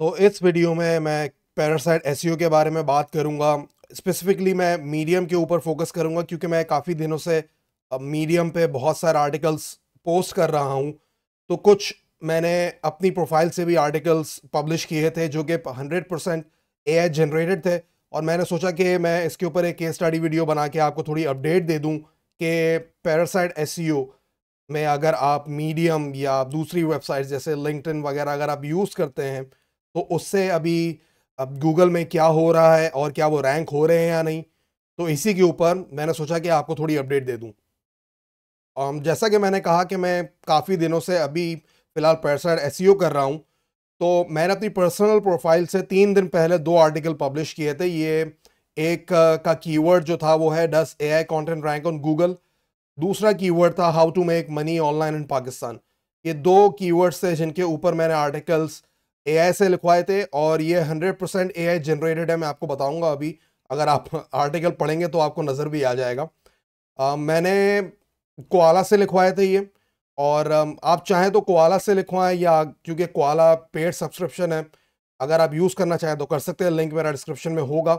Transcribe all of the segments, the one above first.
तो इस वीडियो में मैं पैरासाइट एस e के बारे में बात करूँगा स्पेसिफिकली मैं मीडियम के ऊपर फोकस करूँगा क्योंकि मैं काफ़ी दिनों से मीडियम पे बहुत सारे आर्टिकल्स पोस्ट कर रहा हूँ तो कुछ मैंने अपनी प्रोफाइल से भी आर्टिकल्स पब्लिश किए थे जो कि 100 परसेंट ए जनरेटेड थे और मैंने सोचा कि मैं इसके ऊपर एक केस स्टडी वीडियो बना के आपको थोड़ी अपडेट दे दूँ कि पैरासाइट एस e में अगर आप मीडियम या दूसरी वेबसाइट जैसे लिंकड वगैरह अगर आप यूज़ करते हैं तो उससे अभी अब गूगल में क्या हो रहा है और क्या वो रैंक हो रहे हैं या नहीं तो इसी के ऊपर मैंने सोचा कि आपको थोड़ी अपडेट दे दूँ जैसा कि मैंने कहा कि मैं काफ़ी दिनों से अभी फ़िलहाल पर्सनल एस कर रहा हूँ तो मैंने अपनी पर्सनल प्रोफाइल से तीन दिन पहले दो आर्टिकल पब्लिश किए थे ये एक का कीवर्ड जो था वो है does A I content rank on Google दूसरा कीवर्ड था how to make money online in Pakistan ये दो कीवर्ड्स थे जिनके ऊपर मैंने आर्टिकल्स ए से लिखवाए थे और ये हंड्रेड परसेंट ए जनरेटेड है मैं आपको बताऊँगा अभी अगर आप आर्टिकल पढ़ेंगे तो आपको नज़र भी आ जाएगा आ, मैंने कोआला से लिखवाए थे ये और आप चाहें तो कोआला से लिखवाएं या क्योंकि कोआला पेड सब्सक्रिप्शन है अगर आप यूज़ करना चाहें तो कर सकते हैं लिंक मेरा डिस्क्रिप्शन में होगा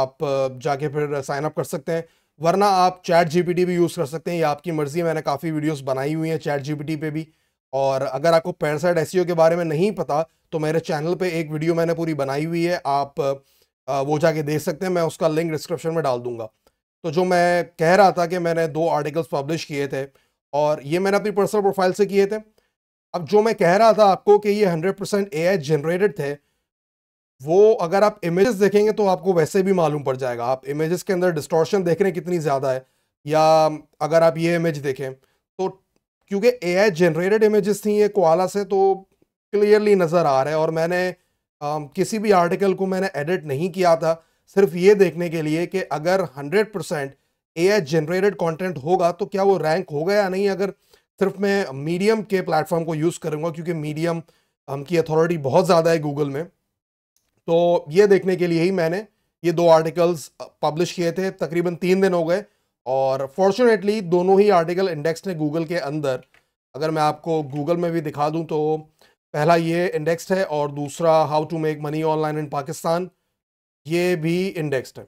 आप जाके फिर साइनअप कर सकते हैं वरना आप चैट जी भी यूज़ कर सकते हैं या आपकी मर्ज़ी मैंने काफ़ी वीडियोज़ बनाई हुई हैं चैट जी पे भी और अगर आपको पैरसाइड एस e के बारे में नहीं पता तो मेरे चैनल पे एक वीडियो मैंने पूरी बनाई हुई है आप वो जाके देख सकते हैं मैं उसका लिंक डिस्क्रिप्शन में डाल दूंगा तो जो मैं कह रहा था कि मैंने दो आर्टिकल्स पब्लिश किए थे और ये मैंने अपनी पर्सनल प्रोफाइल से किए थे अब जो मैं कह रहा था आपको कि ये 100% परसेंट ए जनरेटेड थे वो अगर आप इमेजेस देखेंगे तो आपको वैसे भी मालूम पड़ जाएगा आप इमेजेस के अंदर डिस्टॉर्शन देख रहे हैं कितनी ज़्यादा है या अगर आप ये इमेज देखें तो क्योंकि ए आई जनरेटेड इमेजेस थी ये कोआला से तो क्लियरली नज़र आ रहा है और मैंने आ, किसी भी आर्टिकल को मैंने एडिट नहीं किया था सिर्फ ये देखने के लिए कि अगर 100 percent A I generated content होगा तो क्या वो रैंक होगा या नहीं अगर सिर्फ मैं मीडियम के प्लेटफॉर्म को यूज़ करूँगा क्योंकि मीडियम की अथॉरिटी बहुत ज़्यादा है गूगल में तो ये देखने के लिए ही मैंने ये दो आर्टिकल्स पब्लिश किए थे तकरीबन तीन दिन हो गए और फॉर्चुनेटली दोनों ही आर्टिकल इंडेक्स ने गूगल के अंदर अगर मैं आपको गूगल में भी दिखा दूं तो पहला ये इंडेक्स है और दूसरा how to make money online in Pakistan ये भी इंडेक्स्ड है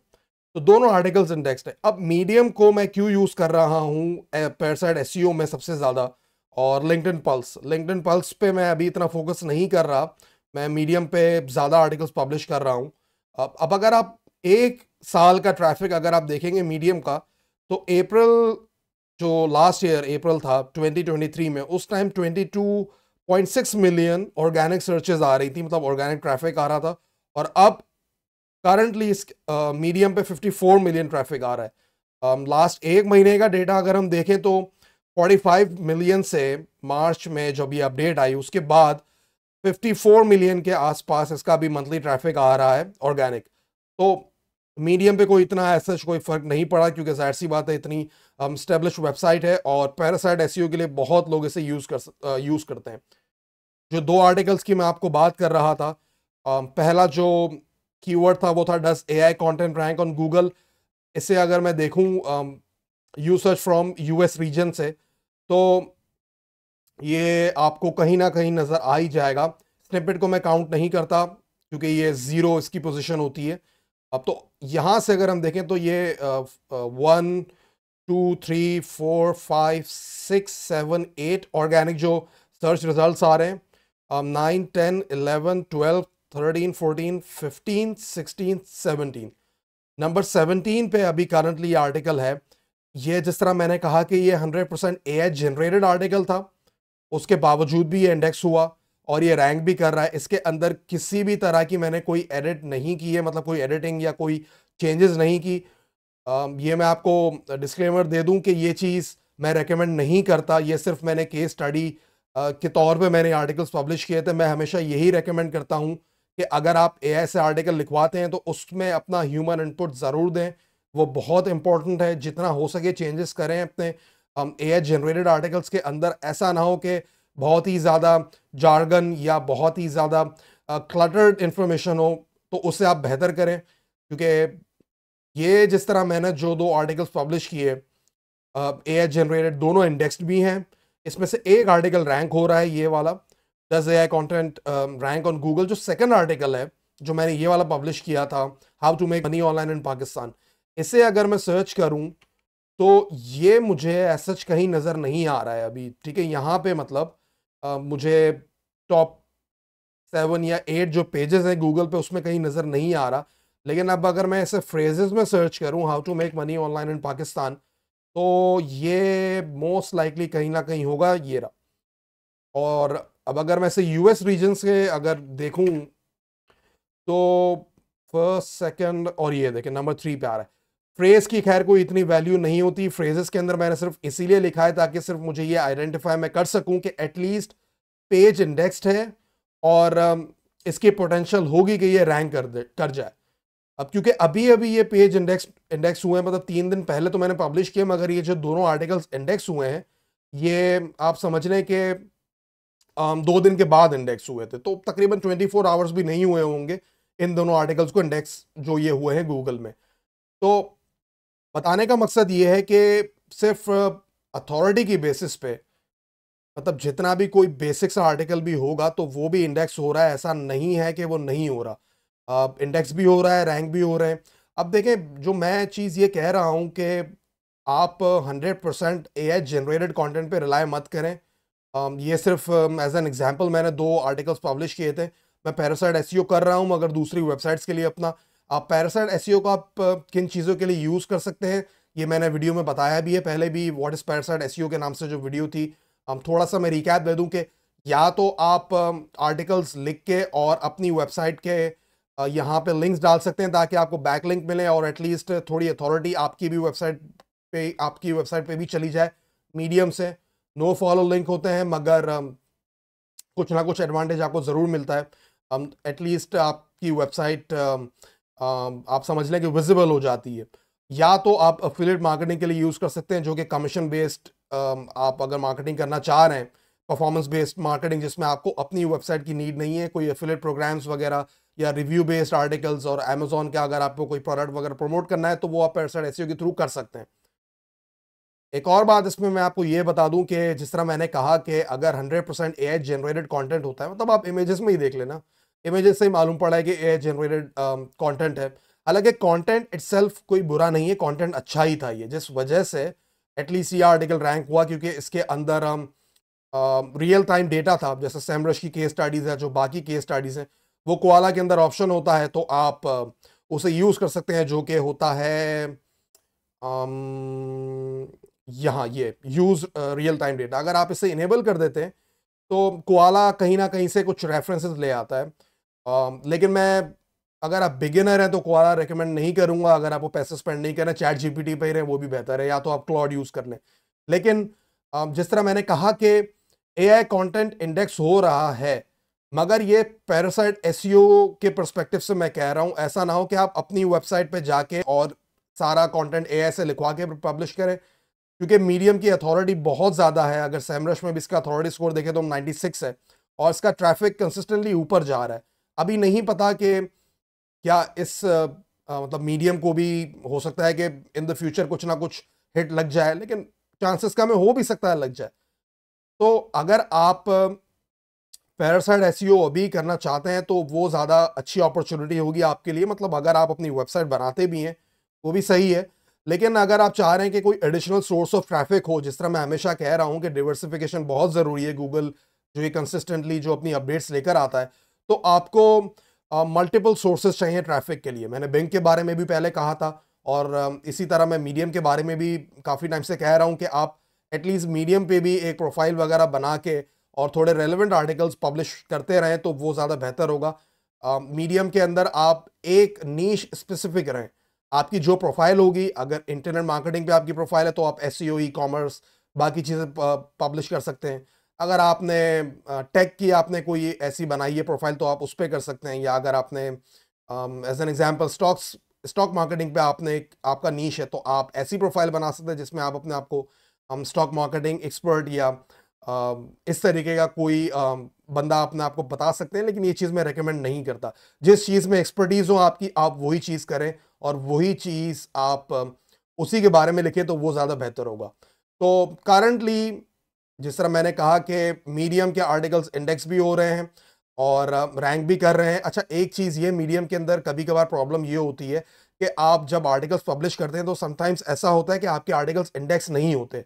तो दोनों आर्टिकल्स इंडेक्स है अब मीडियम को मैं क्यों यूज़ कर रहा हूँ पेरसाइड एस में सबसे ज़्यादा और लिंकटन पल्स लिंकटन पल्स पे मैं अभी इतना फोकस नहीं कर रहा मैं मीडियम पे ज़्यादा आर्टिकल्स पब्लिश कर रहा हूँ अब अब अगर आप एक साल का ट्रैफिक अगर आप देखेंगे मीडियम का तो अप्रैल जो लास्ट ईयर अप्रैल था 2023 में उस टाइम 22.6 मिलियन ऑर्गेनिक सर्चेज आ रही थी मतलब ऑर्गेनिक ट्रैफिक आ रहा था और अब करंटली इस मीडियम uh, पे 54 मिलियन ट्रैफिक आ रहा है लास्ट um, एक महीने का डेटा अगर हम देखें तो 45 मिलियन से मार्च में जब ये अपडेट आई उसके बाद 54 मिलियन के आसपास इसका भी मंथली ट्रैफिक आ रहा है ऑर्गेनिक तो मीडियम पे कोई इतना ऐसा कोई फर्क नहीं पड़ा क्योंकि जाहिर सी बात है इतनी स्टेब्लिश um, वेबसाइट है और पैरासाइट एस e के लिए बहुत लोग इसे यूज़ कर यूज़ uh, करते हैं जो दो आर्टिकल्स की मैं आपको बात कर रहा था um, पहला जो कीवर्ड था वो था does A I content rank on Google इसे अगर मैं देखूँ you search from U S region से तो ये आपको कहीं ना कहीं नज़र आ ही जाएगा स्निपेट को मैं काउंट नहीं करता क्योंकि ये ज़ीरो इसकी पोजिशन होती है अब तो यहाँ से अगर हम देखें तो ये one two three four five six seven eight organic जो सर्च रिजल्ट्स आ रहे हैं nine ten eleven twelve thirteen fourteen fifteen sixteen seventeen number seventeen पे अभी करंटली आर्टिकल है ये जिस तरह मैंने कहा कि ये hundred percent A generated article था उसके बावजूद भी ये इंडेक्स हुआ और ये रैंक भी कर रहा है इसके अंदर किसी भी तरह की मैंने कोई एडिट नहीं की है मतलब कोई एडिटिंग या कोई चेंजेस नहीं की आ, ये मैं आपको डिस्क्लेमर दे दूं कि ये चीज़ मैं रेकमेंड नहीं करता ये सिर्फ मैंने केस स्टडी के तौर पे मैंने आर्टिकल्स पब्लिश किए थे मैं हमेशा यही रेकमेंड करता हूँ कि अगर आप ए से आर्टिकल लिखवाते हैं तो उसमें अपना ह्यूमन इनपुट ज़रूर दें वो बहुत इंपॉर्टेंट है जितना हो सके चेंजेस करें अपने ए जनरेटेड आर्टिकल्स के अंदर ऐसा ना हो कि बहुत ही ज़्यादा जार्गन या बहुत ही ज़्यादा क्लटर्ड इन्फॉर्मेशन हो तो उससे आप बेहतर करें क्योंकि ये जिस तरह मैंने जो दो आर्टिकल्स पब्लिश किए ए आई जनरेटेड दोनों इंडेक्सड भी हैं इसमें से एक आर्टिकल रैंक हो रहा है ये वाला does A I content rank on Google जो सेकेंड आर्टिकल है जो मैंने ये वाला पब्लिश किया था how to make money online in Pakistan इसे अगर मैं सर्च करूँ तो ये मुझे सच कहीं नज़र नहीं आ रहा है अभी ठीक है यहाँ पे मतलब आ, मुझे टॉप सेवन या एट जो पेजेस हैं गूगल पे उसमें कहीं नज़र नहीं आ रहा लेकिन अब अगर मैं ऐसे फ्रेजेस में सर्च करूं how to make money online in Pakistan तो ये मोस्ट लाइकली कहीं ना कहीं होगा ये रहा और अब अगर मैं ऐसे यूएस रीजन्स के अगर देखूँ तो फर्स्ट सेकंड और ये देखें नंबर थ्री पे आ रहा है फ्रेज की खैर कोई इतनी वैल्यू नहीं होती फ्रेजेस के अंदर मैंने सिर्फ इसीलिए लिखा है ताकि सिर्फ मुझे ये आइडेंटिफाई मैं कर सकूं कि एटलीस्ट पेज इंडेक्स्ड है और um, इसकी पोटेंशियल होगी कि ये रैंक कर दे कर जाए अब क्योंकि अभी अभी ये पेज इंडेक्स इंडेक्स हुए हैं मतलब तीन दिन पहले तो मैंने पब्लिश किया मगर ये जो दोनों आर्टिकल्स इंडेक्स हुए हैं ये आप समझ लें कि um, दो दिन के बाद इंडेक्स हुए थे तो तकरीबन फोर आवर्स भी नहीं हुए होंगे इन दोनों आर्टिकल्स को इंडेक्स जो ये हुए हैं गूगल में तो बताने का मकसद ये है कि सिर्फ अथॉरिटी की बेसिस पे मतलब जितना भी कोई बेसिक सा आर्टिकल भी होगा तो वो भी इंडेक्स हो रहा है ऐसा नहीं है कि वो नहीं हो रहा इंडेक्स भी हो रहा है रैंक भी हो रहे हैं अब देखें जो मैं चीज़ ये कह रहा हूँ कि आप 100 परसेंट ए जनरेटेड कंटेंट पे रिलाई मत करें ये सिर्फ एज एन एग्जांपल मैंने दो आर्टिकल्स पब्लिश किए थे मैं पैरासाइट एस e कर रहा हूँ मगर दूसरी वेबसाइट्स के लिए अपना आप पैरासाइट एस e को आप किन चीज़ों के लिए यूज़ कर सकते हैं ये मैंने वीडियो में बताया भी है पहले भी what is parasite S e के नाम से जो वीडियो थी हम थोड़ा सा मैं रिकैप दे दूँ कि या तो आप आर्टिकल्स लिख के और अपनी वेबसाइट के यहाँ पे लिंक्स डाल सकते हैं ताकि आपको बैक लिंक मिले और एटलीस्ट थोड़ी अथॉरिटी आपकी भी वेबसाइट पे आपकी वेबसाइट पे भी चली जाए मीडियम से नो फॉलो लिंक होते हैं मगर कुछ ना कुछ एडवांटेज आपको ज़रूर मिलता है एटलीस्ट आपकी वेबसाइट Um, आप समझ लें कि विजिबल हो जाती है या तो आप अफिलेट मार्केटिंग के लिए यूज़ कर सकते हैं जो कि कमीशन बेस्ड um, आप अगर मार्केटिंग करना चाह रहे हैं परफॉर्मेंस बेस्ड मार्केटिंग जिसमें आपको अपनी वेबसाइट की नीड नहीं है कोई अफिलेट प्रोग्राम्स वगैरह या रिव्यू बेस्ड आर्टिकल्स और अमेजोन का अगर आपको कोई प्रोडक्ट वगैरह प्रमोट करना है तो वो आप वेबसाइट एस e के थ्रू कर सकते हैं एक और बात इसमें मैं आपको ये बता दूं कि जिस तरह मैंने कहा कि अगर 100% परसेंट ए जनरेटेड कंटेंट होता है मतलब आप इमेजेस में ही देख लेना इमेजेस से ही मालूम पड़ा है कि ए जनरेटेड कंटेंट है हालांकि कंटेंट इट्सल्फ कोई बुरा नहीं है कंटेंट अच्छा ही था ये जिस वजह से एटलीस्ट ये आर्टिकल रैंक हुआ क्योंकि इसके अंदर हम रियल टाइम डेटा था जैसे सैमरश की केस स्टडीज़ है जो बाकी केस स्टडीज़ हैं वो कोआला के अंदर ऑप्शन होता है तो आप uh, उसे यूज़ कर सकते हैं जो कि होता है um, यहाँ ये यूज़ रियल टाइम डेटा अगर आप इसे इनेबल कर देते हैं तो कोआला कहीं ना कहीं से कुछ रेफरेंसेस ले आता है Um, लेकिन मैं अगर आप बिगिनर हैं तो क्वारा रिकमेंड नहीं करूंगा अगर आप वो पैसे स्पेंड नहीं करना चैट जीपीटी पे रहे वो भी बेहतर है या तो आप क्लॉड यूज़ कर लें लेकिन um, जिस तरह मैंने कहा कि ए आई कॉन्टेंट इंडेक्स हो रहा है मगर ये पैरासाइट एस e के परस्पेक्टिव से मैं कह रहा हूँ ऐसा ना हो कि आप अपनी वेबसाइट पर जाके और सारा कंटेंट ए से लिखवा के पब्लिश करें क्योंकि मीडियम की अथॉरिटी बहुत ज़्यादा है अगर सैमरश में भी इसका अथॉरिटी स्कोर देखें तो 96 है और इसका ट्रैफिक कंसिस्टेंटली ऊपर जा रहा है अभी नहीं पता कि क्या इस आ, मतलब मीडियम को भी हो सकता है कि इन द फ्यूचर कुछ ना कुछ हिट लग जाए लेकिन चांसेस का में हो भी सकता है लग जाए तो अगर आप पैरासाइड एस e अभी करना चाहते हैं तो वो ज़्यादा अच्छी अपॉर्चुनिटी होगी आपके लिए मतलब अगर आप अपनी वेबसाइट बनाते भी हैं वो भी सही है लेकिन अगर आप चाह रहे हैं कि कोई एडिशनल सोर्स ऑफ ट्रैफिक हो जिस तरह मैं हमेशा कह रहा हूँ कि डिवर्सिफिकेशन बहुत ज़रूरी है गूगल जो ये कंसिस्टेंटली जो अपनी अपडेट्स लेकर आता है तो आपको मल्टीपल सोर्सेज चाहिए ट्रैफिक के लिए मैंने बैंक के बारे में भी पहले कहा था और इसी तरह मैं मीडियम के बारे में भी काफ़ी टाइम से कह रहा हूँ कि आप एटलीस्ट मीडियम पे भी एक प्रोफाइल वगैरह बना के और थोड़े रेलिवेंट आर्टिकल्स पब्लिश करते रहें तो वो ज़्यादा बेहतर होगा मीडियम के अंदर आप एक नीच स्पेसिफिक रहें आपकी जो प्रोफाइल होगी अगर इंटरनेट मार्केटिंग पे आपकी प्रोफाइल है तो आप एस ई कॉमर्स बाकी चीज़ें पब्लिश कर सकते हैं अगर आपने टैग की आपने कोई ऐसी बनाई है प्रोफाइल तो आप उस पर कर सकते हैं या अगर आपने as an example stocks stock marketing पे आपने आपका नीच है तो आप ऐसी प्रोफाइल बना सकते हैं जिसमें आप अपने आप को हम स्टॉक मार्केटिंग एक्सपर्ट या आ, इस तरीके का कोई आ, बंदा अपने आप को बता सकते हैं लेकिन ये चीज़ मैं रेकमेंड नहीं करता जिस चीज़ में एक्सपर्टीज़ हो आपकी आप वही चीज़ करें और वही चीज़ आप उसी के बारे में लिखें तो वो ज़्यादा बेहतर होगा तो करंटली जिस तरह मैंने कहा कि मीडियम के आर्टिकल्स इंडेक्स भी हो रहे हैं और रैंक भी कर रहे हैं अच्छा एक चीज़ ये मीडियम के अंदर कभी कभार प्रॉब्लम ये होती है कि आप जब आर्टिकल्स पब्लिश करते हैं तो समटाइम्स ऐसा होता है कि आपके आर्टिकल्स इंडेक्स नहीं होते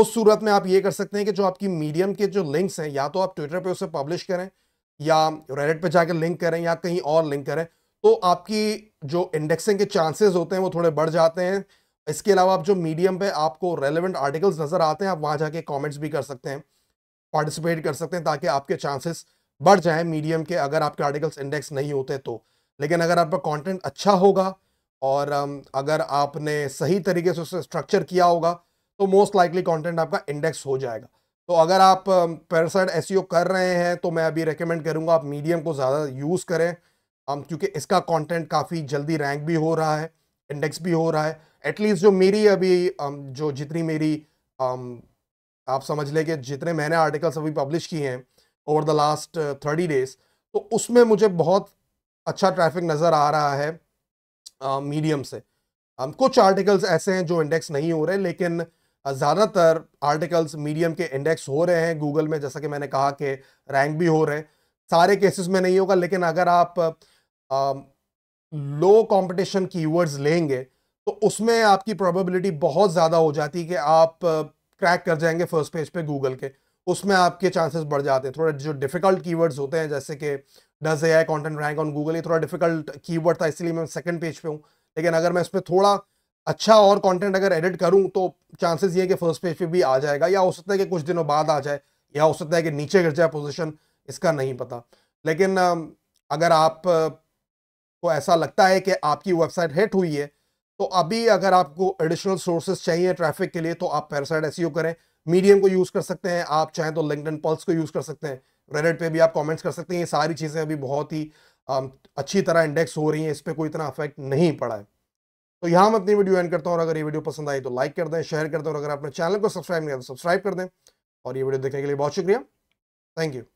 उस सूरत में आप ये कर सकते हैं कि जो आपकी मीडियम के जो लिंक्स हैं या तो आप ट्विटर पे उसे पब्लिश करें या रेडिट पे जाकर लिंक करें या कहीं और लिंक करें तो आपकी जो इंडेक्सिंग के चांसेस होते हैं वो थोड़े बढ़ जाते हैं इसके अलावा आप जो मीडियम पे आपको रेलेवेंट आर्टिकल्स नज़र आते हैं आप वहाँ जाके कमेंट्स भी कर सकते हैं पार्टिसिपेट कर सकते हैं ताकि आपके चांसेस बढ़ जाएं मीडियम के अगर आपके आर्टिकल्स इंडेक्स नहीं होते तो लेकिन अगर आपका कंटेंट अच्छा होगा और अगर आपने सही तरीके से उसे स्ट्रक्चर किया होगा तो मोस्ट लाइकली कॉन्टेंट आपका इंडेक्स हो जाएगा तो अगर आप पेरसाइड एस e कर रहे हैं तो मैं अभी रिकमेंड करूँगा आप मीडियम को ज़्यादा यूज़ करें क्योंकि इसका कॉन्टेंट काफ़ी जल्दी रैंक भी हो रहा है इंडेक्स भी हो रहा है एटलीस्ट जो मेरी अभी जो जितनी मेरी आप समझ लें कि जितने मैंने आर्टिकल्स अभी पब्लिश किए हैं over the last thirty days तो उसमें मुझे बहुत अच्छा ट्रैफिक नज़र आ रहा है मीडियम से um, कुछ आर्टिकल्स ऐसे हैं जो इंडेक्स नहीं हो रहे लेकिन ज़्यादातर आर्टिकल्स मीडियम के इंडेक्स हो रहे हैं गूगल में जैसा कि मैंने कहा कि रैंक भी हो रहे हैं सारे केसेस में नहीं होगा लेकिन अगर आप लो कंपटीशन कीवर्ड्स लेंगे तो उसमें आपकी प्रोबेबिलिटी बहुत ज़्यादा हो जाती है कि आप क्रैक कर जाएंगे फर्स्ट पेज पे गूगल के उसमें आपके चांसेस बढ़ जाते हैं थोड़ा जो डिफिकल्ट कीवर्ड्स होते हैं जैसे कि does A I content rank on Google ये थोड़ा डिफिकल्ट कीवर्ड था इसलिए मैं सेकंड पेज पे हूँ लेकिन अगर मैं इस पर थोड़ा अच्छा और कॉन्टेंट अगर एडिट करूँ तो चांसेस ये कि फर्स्ट पेज पर भी आ जाएगा या हो सकता है कि कुछ दिनों बाद आ जाए या हो सकता है कि नीचे गिर जाए पोजिशन इसका नहीं पता लेकिन अगर आप को तो ऐसा लगता है कि आपकी वेबसाइट हिट हुई है तो अभी अगर आपको एडिशनल सोर्सेज चाहिए ट्रैफिक के लिए तो आप पैरासाइट एस e करें मीडियम को यूज़ कर सकते हैं आप चाहें तो लिंकड पल्स को यूज़ कर सकते हैं रेडिट पे भी आप कमेंट्स कर सकते हैं ये सारी चीज़ें अभी बहुत ही अच्छी तरह इंडेक्स हो रही हैं इस पर कोई इतना अफेक्ट नहीं पड़ा है तो यहाँ मैं अपनी वीडियो एंड करता हूँ और अगर ये वीडियो पसंद आई तो लाइक कर दें शेयर कर दें और अगर आपने चैनल को सब्सक्राइब नहीं किया तो सब्सक्राइब कर दें और ये वीडियो देखने के लिए बहुत शुक्रिया थैंक यू